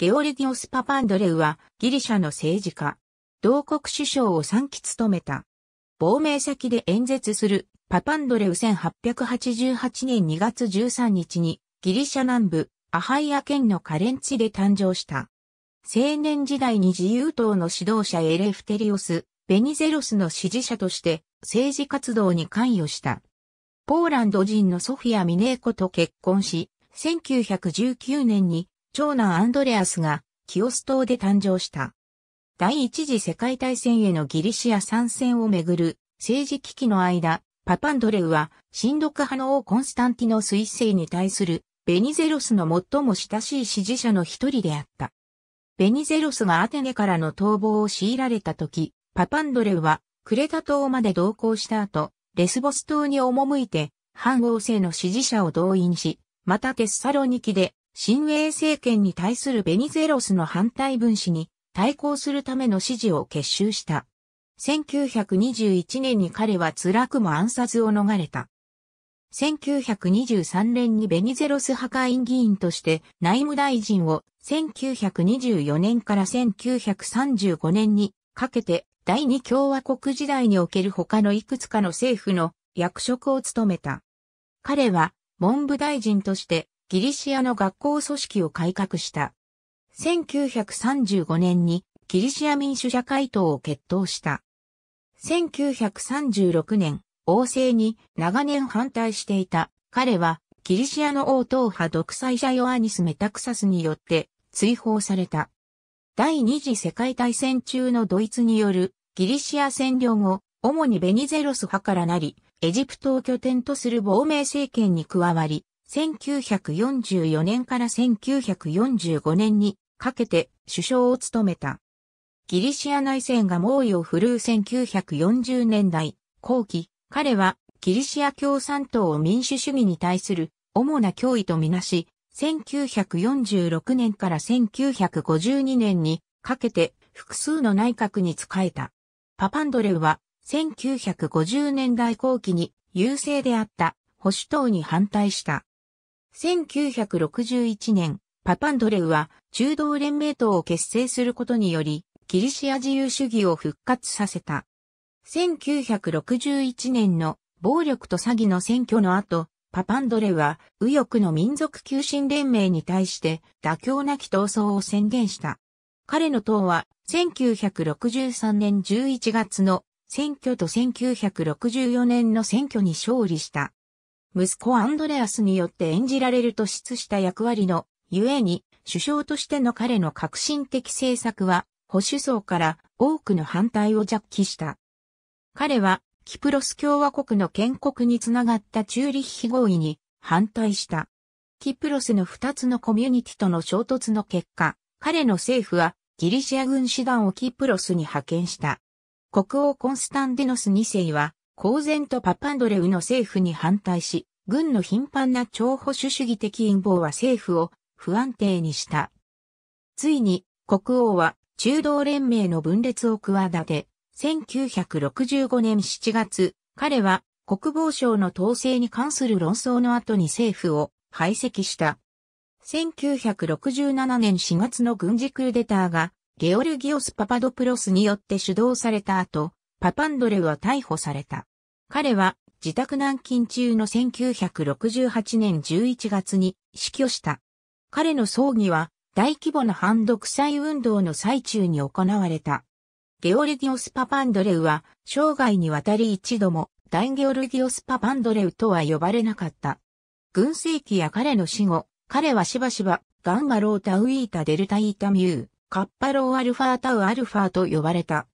ゲオルギオス・パパンドレウはギリシャの政治家。同国首相を3期務めた。亡命先で演説するパパンドレウ1888年2月13日にギリシャ南部アハイア県のカレンチで誕生した。青年時代に自由党の指導者エレフテリオス、ベニゼロスの支持者として政治活動に関与した。ポーランド人のソフィア・ミネーコと結婚し、1919年に長男アンドレアスがキオス島で誕生した。第一次世界大戦へのギリシア参戦をめぐる政治危機の間、パパンドレウは、親独派の王コンスタンティノス一世に対する、ベニゼロスの最も親しい支持者の一人であった。ベニゼロスがアテネからの逃亡を強いられた時、パパンドレウは、クレタ島まで同行した後、レスボス島に赴いて、反王政の支持者を動員し、またテッサロニキで新英政権に対するベニゼロスの反対分子に対抗するための支持を結集した。1921年に彼は辛くも暗殺を逃れた。1923年にベニゼロス派会員議員として内務大臣を1924年から1935年にかけて第二共和国時代における他のいくつかの政府の役職を務めた。彼は文部大臣としてギリシアの学校組織を改革した。1935年にギリシア民主社会党を決闘した。1936年、王政に長年反対していた彼はギリシアの王党派独裁者ヨアニス・メタクサスによって追放された。第二次世界大戦中のドイツによるギリシア占領後、主にベニゼロス派からなり、エジプトを拠点とする亡命政権に加わり、1944年から1945年にかけて首相を務めた。ギリシア内戦が猛威を振るう1940年代後期、彼はギリシア共産党を民主主義に対する主な脅威とみなし、1946年から1952年にかけて複数の内閣に仕えた。パパンドレウは1950年代後期に優勢であった保守党に反対した。1961年、パパンドレウは中道連盟党を結成することにより、ギリシア自由主義を復活させた。1961年の暴力と詐欺の選挙の後、パパンドレは右翼の民族急進連盟に対して妥協なき闘争を宣言した。彼の党は1963年11月の選挙と1964年の選挙に勝利した。息子アンドレアスによって演じられると失した役割の、ゆえに、首相としての彼の革新的政策は、保守層から多くの反対を弱気した。彼は、キプロス共和国の建国につながったチューリッヒ合意に反対した。キプロスの二つのコミュニティとの衝突の結果、彼の政府はギリシア軍師団をキプロスに派遣した。国王コンスタンディノス2世は公然とパパンドレウの政府に反対し、軍の頻繁な超保守主義的陰謀は政府を不安定にした。ついに国王は中道連盟の分裂を企て、1965年7月、彼は国防省の統制に関する論争の後に政府を排斥した。1967年4月の軍事クーデターがゲオルギオス・パパドプロスによって主導された後、パパンドレウは逮捕された。彼は自宅軟禁中の1968年11月に死去した。彼の葬儀は大規模な反独裁運動の最中に行われた。ゲオルギオス・パパンドレウは生涯にわたり一度も大ゲオルギオス・パパンドレウとは呼ばれなかった。軍政期や彼の死後、彼はしばしばガンマロータウイータデルタイータミュー、カッパローアルファタウアルファと呼ばれた。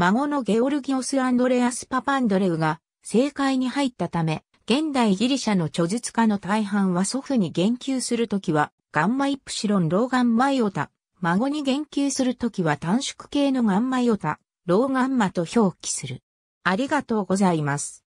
孫のゲオルギオス・アンドレアス・パパンドレウが政界に入ったため、現代ギリシャの著述家の大半は祖父に言及するときは、ガンマイプシロン・ローガンマイオタ。孫に言及するときは短縮系のガンマイオタ、ローガンマと表記する。ありがとうございます。